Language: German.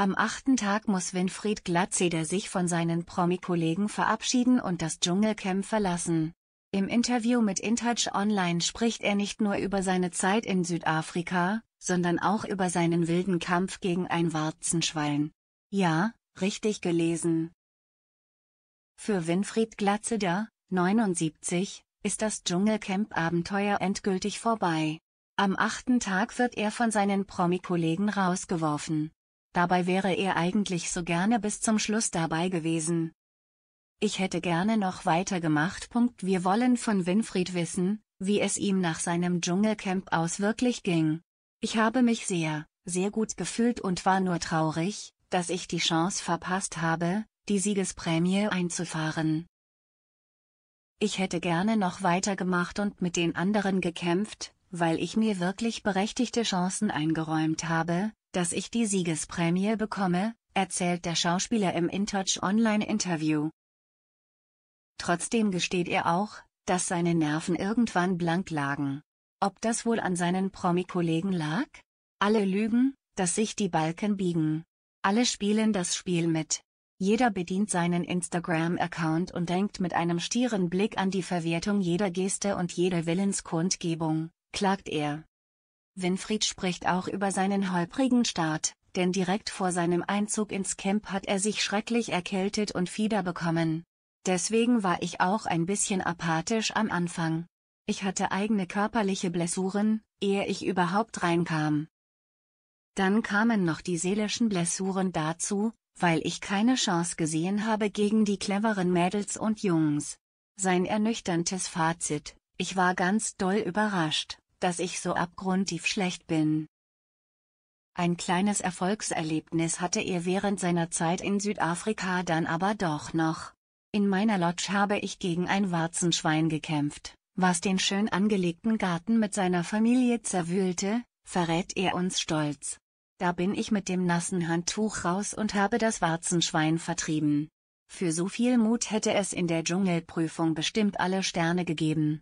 Am achten Tag muss Winfried Glatzeder sich von seinen Promi-Kollegen verabschieden und das Dschungelcamp verlassen. Im Interview mit InTouch Online spricht er nicht nur über seine Zeit in Südafrika, sondern auch über seinen wilden Kampf gegen ein Warzenschwein. Ja, richtig gelesen. Für Winfried Glatzeder, 79, ist das Dschungelcamp-Abenteuer endgültig vorbei. Am achten Tag wird er von seinen Promi-Kollegen rausgeworfen dabei wäre er eigentlich so gerne bis zum Schluss dabei gewesen. Ich hätte gerne noch weitergemacht. Wir wollen von Winfried wissen, wie es ihm nach seinem Dschungelcamp aus wirklich ging. Ich habe mich sehr, sehr gut gefühlt und war nur traurig, dass ich die Chance verpasst habe, die Siegesprämie einzufahren. Ich hätte gerne noch weitergemacht und mit den anderen gekämpft, weil ich mir wirklich berechtigte Chancen eingeräumt habe, dass ich die Siegesprämie bekomme, erzählt der Schauspieler im InTouch Online-Interview. Trotzdem gesteht er auch, dass seine Nerven irgendwann blank lagen. Ob das wohl an seinen Promi-Kollegen lag? Alle lügen, dass sich die Balken biegen. Alle spielen das Spiel mit. Jeder bedient seinen Instagram-Account und denkt mit einem stieren Blick an die Verwertung jeder Geste und jeder Willenskundgebung, klagt er. Winfried spricht auch über seinen holprigen Start, denn direkt vor seinem Einzug ins Camp hat er sich schrecklich erkältet und Fieder bekommen. Deswegen war ich auch ein bisschen apathisch am Anfang. Ich hatte eigene körperliche Blessuren, ehe ich überhaupt reinkam. Dann kamen noch die seelischen Blessuren dazu, weil ich keine Chance gesehen habe gegen die cleveren Mädels und Jungs. Sein ernüchterndes Fazit, ich war ganz doll überrascht, dass ich so abgrundtief schlecht bin. Ein kleines Erfolgserlebnis hatte er während seiner Zeit in Südafrika dann aber doch noch. In meiner Lodge habe ich gegen ein Warzenschwein gekämpft, was den schön angelegten Garten mit seiner Familie zerwühlte, verrät er uns stolz. Da bin ich mit dem nassen Handtuch raus und habe das Warzenschwein vertrieben. Für so viel Mut hätte es in der Dschungelprüfung bestimmt alle Sterne gegeben.